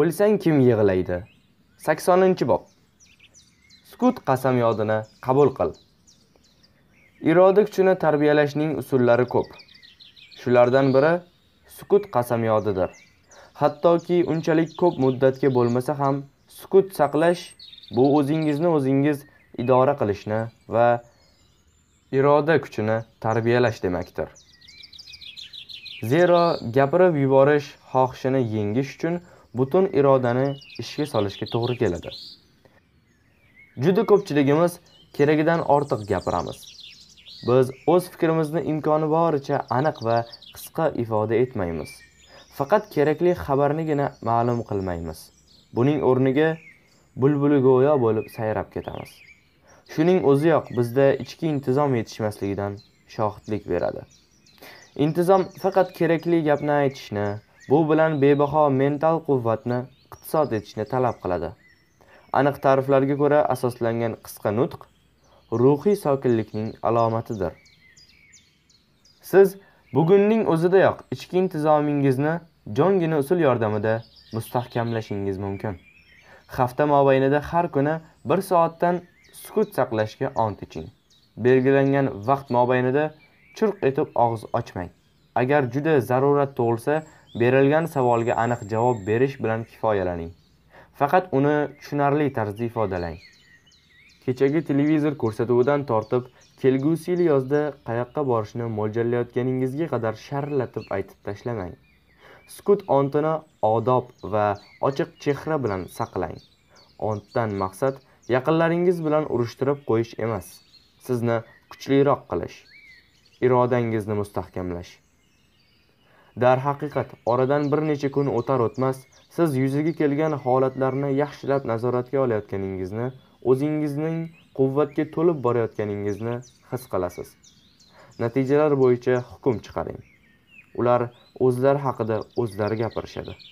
o'lsang kim yig'laydi saksoninchi bob sukut qasamyodini qabul qil iroda kuchini tarbiyalashning usullari ko'p shulardan biri sukut qasamyodidir hattoki unchalik ko'p muddatga bo'lmasa ham sukut saqlash bu o'zingizni o'zingiz idora qilishni va iroda kuchini tarbiyalash demakdir zero gapirib yuborish xohishini yengish uchun butun irodani ishga solishga to'g'ri keladi juda ko'pchiligimiz keragidan ortiq gapiramiz biz o'z fikrimizni imkoni boricha aniq va qisqa ifoda etmaymiz faqat kerakli xabarnigina ma'lum qilmaymiz buning o'rniga bulbuli go'yo bo'lib sayrab ketamiz shuning o'ziyoq bizda ichki intizom yetishmasligidan shohidlik beradi intizom faqat kerakli gapni aytishni bu bilan bebaho mental quvvatni iqtisod etishni talab qiladi aniq ta'riflarga ko'ra asoslangan qisqa nutq ruhiy sokinlikning alomatidir siz bugunning o'zidayoq ichki intizomingizni jongina usul yordamida mustahkamlashingiz mumkin hafta mobaynida har kuni bir soatdan sukut saqlashga ont iching belgilangan vaqt mobaynida churq etib og'iz ochmang agar juda zarurat tug'ilsa berilgan savolga aniq javob berish bilan kifoyalaning faqat uni tushunarli tarzda ifodalang kechagi televizor ko'rsatuvidan tortib kelgusi yil yozda qayoqqa borishni mo'ljallayotganingizga qadar sharlatib aytib tashlamang sukut ontini odob va ochiq chehra bilan saqlang ontdan maqsad yaqinlaringiz bilan urushtirib qo'yish emas sizni kuchliroq qilish irodangizni mustahkamlash darhaqiqat oradan bir necha kun o'tar o'tmas siz yuzaga kelgan holatlarni yaxshilab nazoratga olayotganingizni o'zingizning quvvatga to'lib borayotganingizni his qilasiz natijalar bo'yicha hukm chiqaring ular o'zlari haqida o'zlari gapirishadi